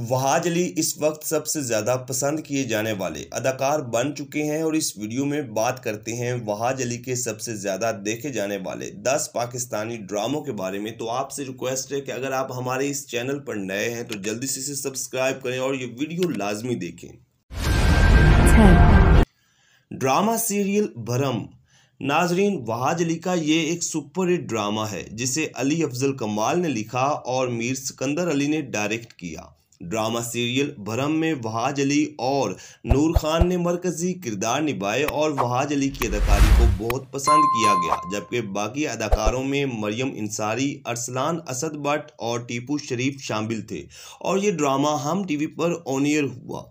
वहाज अली इस वक्त सबसे ज़्यादा पसंद किए जाने वाले अदाकार बन चुके हैं और इस वीडियो में बात करते हैं वहाज अली के सबसे ज़्यादा देखे जाने वाले 10 पाकिस्तानी ड्रामों के बारे में तो आपसे रिक्वेस्ट है कि अगर आप हमारे इस चैनल पर नए हैं तो जल्दी से इसे सब्सक्राइब करें और ये वीडियो लाजमी देखें ड्रामा सीरियल भरम नाजरीन वहाज अली का ये एक सुपर हिट ड्रामा है जिसे अली अफजल कमाल ने लिखा और मीर सिकंदर अली ने डायरेक्ट किया ड्रामा सीरियल भरम में वहाज अली और नूर खान ने मरकजी किरदार निभाए और वहाज अली की अदाकारी को बहुत पसंद किया गया जबकि बाकी अदाकारों में मरियम इंसारी अरसलान असद भट्ट और टीपू शरीफ शामिल थे और ये ड्रामा हम टीवी पर ऑनियर हुआ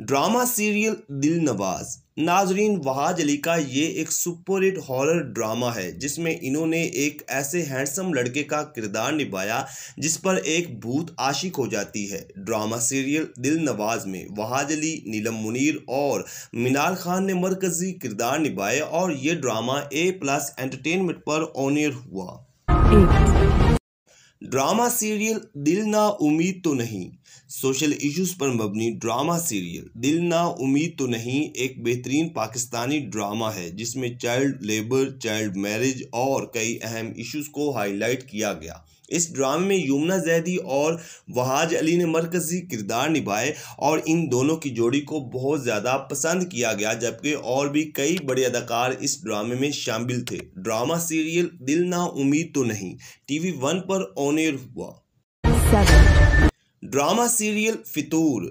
ड्रामा सीरियल दिल नवाज़ नाजरीन वहाज अली का ये एक सुपरहिट हॉरर ड्रामा है जिसमें इन्होंने एक ऐसे हैंडसम लड़के का किरदार निभाया जिस पर एक भूत आशिक हो जाती है ड्रामा सीरियल दिल नवाज में वहाज अली नीलम मुनीर और मीनार खान ने मरकजी किरदार निभाए और ये ड्रामा ए प्लस एंटरटेनमेंट पर ऑनियर हुआ ड्रामा सीरियल दिल ना उम्मीद तो नहीं सोशल इश्यूज पर मबनी ड्रामा सीरियल दिल ना उम्मीद तो नहीं एक बेहतरीन पाकिस्तानी ड्रामा है जिसमें चाइल्ड लेबर चाइल्ड मैरिज और कई अहम इश्यूज को हाईलाइट किया गया इस ड्रामे में यमुना जैदी और वहाज अली ने मरकजी किरदार निभाए और इन दोनों की जोड़ी को बहुत ज़्यादा पसंद किया गया जबकि और भी कई बड़े अदाकार इस ड्रामे में शामिल थे ड्रामा सीरियल दिल ना उम्मीद तो नहीं टीवी वन पर ऑनियर हुआ ड्रामा सीरियल फितूर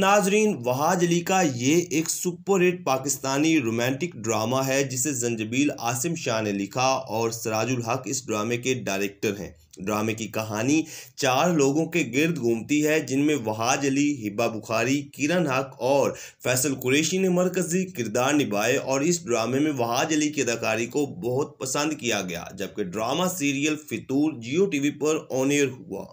नाजरीन वहाज अली का ये एक super hit Pakistani romantic drama है जिसे जंजबील आसिम शाह ने लिखा और सराजुल हक इस ड्रामे के डायरेक्टर हैं ड्रामे की कहानी चार लोगों के गिर्द घूमती है जिनमें वहाज अली हिब्बा बुखारी किरण हक और फैसल कुरैशी ने मरकजी किरदार निभाए और इस ड्रामे में वहाज अली की अदाकारी को बहुत पसंद किया गया जबकि ड्रामा सीरियल फितूर जियो वी पर ऑन एयर हुआ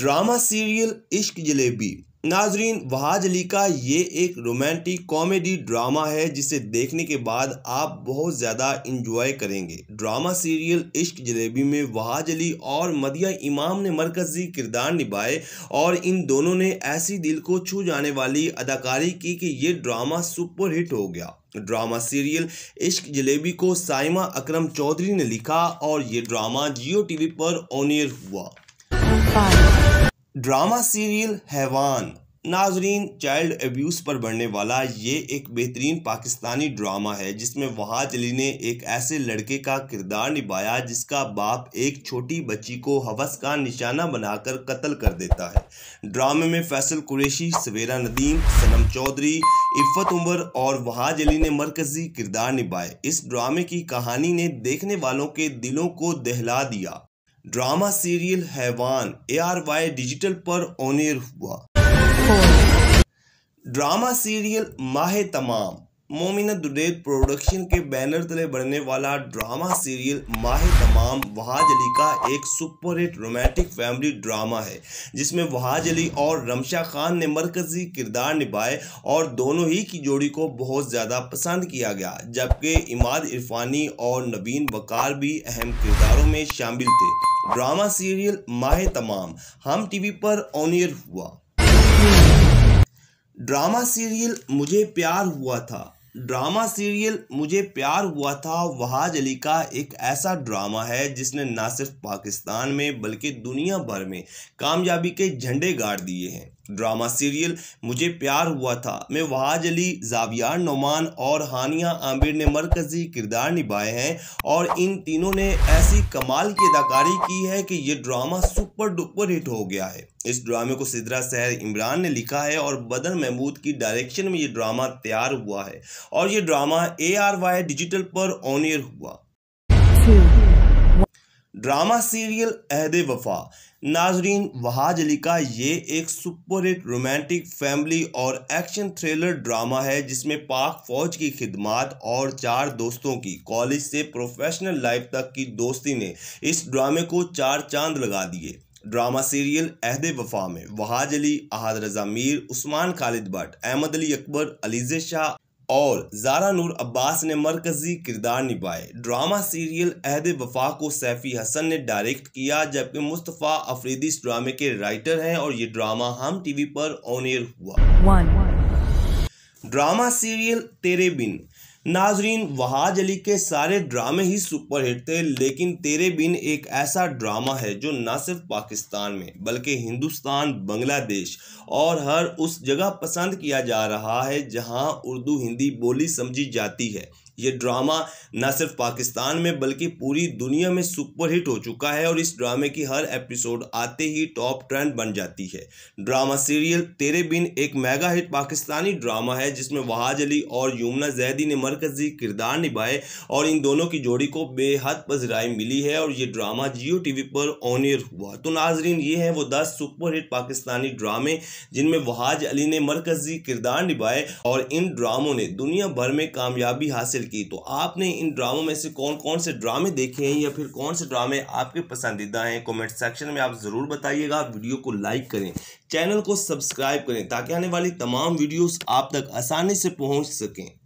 ड्रामा सीरियल इश्क जलेबी नाजरीन वहाज अली का ये एक रोमांटिक कॉमेडी ड्रामा है जिसे देखने के बाद आप बहुत ज़्यादा इंजॉय करेंगे ड्रामा सीरियल इश्क जलेबी में वहाज अली और मदिया इमाम ने मरकज़ी किरदार निभाए और इन दोनों ने ऐसी दिल को छू जाने वाली अदाकारी की कि ये ड्रामा सुपर हिट हो गया ड्रामा सीरियल इश्क जलेबी को साइमा अकरम चौधरी ने लिखा और ये ड्रामा जियो टीवी पर ऑनियर हुआ ड्रामा सीरियल हैवान नाजरीन चाइल्ड एब्यूज़ पर बढ़ने वाला ये एक बेहतरीन पाकिस्तानी ड्रामा है जिसमें वहाज अली ने एक ऐसे लड़के का किरदार निभाया जिसका बाप एक छोटी बच्ची को हवस का निशाना बनाकर कत्ल कर देता है ड्रामे में फैसल कुरेशी सवेरा नदीम सनम चौधरी इफ़त उमर और वहाज अली ने मरकजी किरदार निभाए इस ड्रामे की कहानी ने देखने वालों के दिलों को दहला दिया ड्रामा सीरियल हैवान ए आर वाई डिजिटल पर ऑनियर हुआ ड्रामा सीरियल माह तमाम मोमिना दुदेद प्रोडक्शन के बैनर तले बढ़ने वाला ड्रामा सीरियल माह तमाम वहाज अली का एक super hit romantic family drama है जिसमें वहाज अली और रमशा खान ने मरकजी किरदार निभाए और दोनों ही की जोड़ी को बहुत ज़्यादा पसंद किया गया जबकि इमाद इरफानी और नवीन बकार भी अहम किरदारों में शामिल थे ड्रामा सीरियल माह तमाम हम वी पर ऑनियर हुआ ड्रामा सीरियल मुझे प्यार हुआ था ड्रामा सीरियल मुझे प्यार हुआ था वहाज अली का एक ऐसा ड्रामा है जिसने ना सिर्फ पाकिस्तान में बल्कि दुनिया भर में कामयाबी के झंडे गाड़ दिए हैं ड्रामा सीरियल मुझे प्यार हुआ था में वहाज अली जावियार नोमान और हानिया आमिर ने मरकजी किरदार निभाए हैं और इन तीनों ने ऐसी कमाल की अदाकारी की है कि ये ड्रामा सुपर डुपर हिट हो गया है इस ड्रामे को सिदरा सहर इमरान ने लिखा है और बदर महमूद की डायरेक्शन में ये ड्रामा तैयार हुआ है और ये drama A R Y digital पर ऑनियर हुआ ड्रामा सीरियल अहद वफा नाजरीन वहाज अली का ये एक सुपर हिट रोमांटिक फैमिली और एक्शन थ्रिलर ड्रामा है जिसमें पाक फौज की खिदमत और चार दोस्तों की कॉलेज से प्रोफेशनल लाइफ तक की दोस्ती ने इस ड्रामे को चार चांद लगा दिए ड्रामा सीरियल अहद वफा में वहाज अली अहद रजा मीर उस्मान खालिद भट्ट अहमद अली अकबर अलीजे शाह और जारा नूर अब्बास ने मरकजी किरदार निभाए ड्रामा सीरियल अहद वफा को सैफ़ी हसन ने डायरेक्ट किया जबकि मुस्तफ़ा अफरीदी इस ड्रामे के राइटर हैं और ये ड्रामा हम टीवी पर ऑन एयर हुआ One. Drama serial Tere Bin नाजरीन वहाज अली के सारे ड्रामे ही सुपरहिट थे लेकिन तेरे बिन एक ऐसा ड्रामा है जो ना सिर्फ पाकिस्तान में बल्कि हिंदुस्तान बांग्लादेश और हर उस जगह पसंद किया जा रहा है जहां उर्दू हिंदी बोली समझी जाती है ये ड्रामा न सिर्फ पाकिस्तान में बल्कि पूरी दुनिया में सुपरहिट हो चुका है और इस ड्रामे की हर एपिसोड आते ही टॉप ट्रेंड बन जाती है ड्रामा सीरियल तेरे बिन एक मेगा हिट पाकिस्तानी ड्रामा है जिसमें वहाज अली और यमुना जैदी ने मरकजी किरदार निभाए और इन दोनों की जोड़ी को बेहद पजराई मिली है और ये ड्रामा जियो टी पर ऑनियर हुआ तो नाजरीन ये है वो दस सुपरहिट पाकिस्तानी ड्रामे जिनमें वहाज अली ने मरकजी किरदार निभाए और इन ड्रामों ने दुनिया भर में कामयाबी हासिल की तो आपने इन ड्रामों में से कौन कौन से ड्रामे देखे हैं या फिर कौन से ड्रामे आपके पसंदीदा हैं कमेंट सेक्शन में आप ज़रूर बताइएगा वीडियो को लाइक करें चैनल को सब्सक्राइब करें ताकि आने वाली तमाम वीडियोस आप तक आसानी से पहुंच सकें